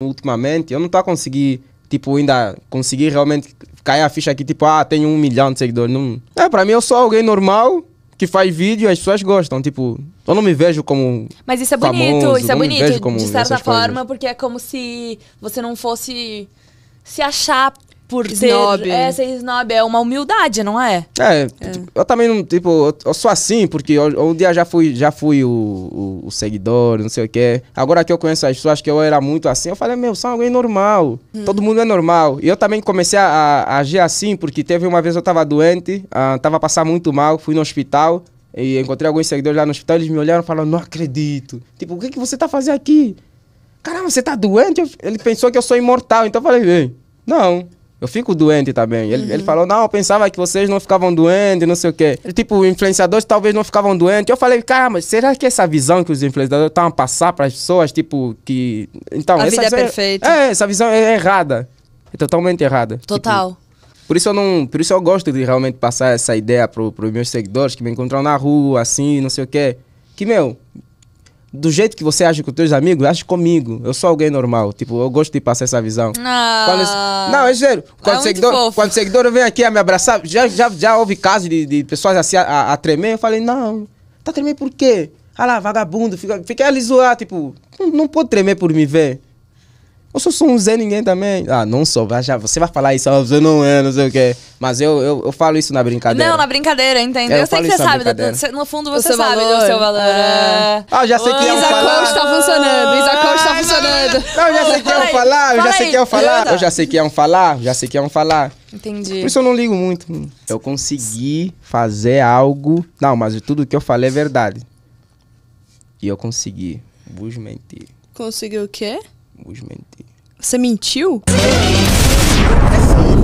ultimamente, eu não estou a conseguir, tipo, ainda conseguir realmente cair a ficha aqui, tipo, ah, tenho um milhão de seguidores. Não... É, para mim eu sou alguém normal que faz vídeo e as pessoas gostam, tipo, eu não me vejo como. Mas isso é bonito, famoso, isso é bonito, de certa forma, coisas. porque é como se você não fosse se achar por snob. ter é, essa snob. É uma humildade, não é? É, é. Tipo, eu também não, tipo, eu sou assim, porque eu, um dia já fui, já fui o, o, o, seguidor, não sei o que. Agora que eu conheço as pessoas que eu era muito assim, eu falei, meu, são alguém normal. Hum. Todo mundo é normal. E eu também comecei a, a, agir assim, porque teve uma vez eu tava doente, uh, tava passando muito mal, fui no hospital. E encontrei alguns seguidores lá no hospital, eles me olharam e falaram, não acredito. Tipo, o que, que você tá fazendo aqui? Caramba, você tá doente? Ele pensou que eu sou imortal, então eu falei, não, eu fico doente também. Ele, uhum. ele falou, não, eu pensava que vocês não ficavam doentes, não sei o quê. Tipo, influenciadores talvez não ficavam doentes. Eu falei, cara, mas será que essa visão que os influenciadores estão a passar para as pessoas, tipo, que. Então, a essa vida é, é- perfeita. É, é, essa visão é errada. É totalmente errada. Tipo, Total. Tipo, por isso eu não, por isso eu gosto de realmente passar essa ideia para os meus seguidores que me encontram na rua, assim, não sei o quê. Que meu, do jeito que você age com teus amigos, age comigo. Eu sou alguém normal. Tipo, eu gosto de passar essa visão. Não, ah. quando, não é sério. É quando, é seguidor, quando seguidor vem aqui a me abraçar, já, já, já houve casos de, de pessoas assim a, a, tremer. Eu falei, não, tá tremendo por quê? Ah lá, vagabundo. Fiquei ali zoar, tipo, não, não pode tremer por me ver. Eu sou, sou um Zé Ninguém também. Ah, não sou. Já, você vai falar isso, você não é, não sei o quê. Mas eu, eu, eu falo isso na brincadeira. Não, na brincadeira, entendeu? É, eu, eu sei que você sabe. Do, no fundo, você sabe valor. do seu valor. É. Ah, já sei que tá tá eu falar. Isa tá funcionando. Isa Coach tá funcionando. Não, já sei que iam falar. Eu já sei que iam falar. Eu já sei que iam falar. Já sei que iam falar. Entendi. Por isso eu não ligo muito. Eu consegui fazer algo. Não, mas tudo que eu falei é verdade. E eu consegui. Vos mentir. Conseguiu o quê? Vamos mentir. Você mentiu? É sim.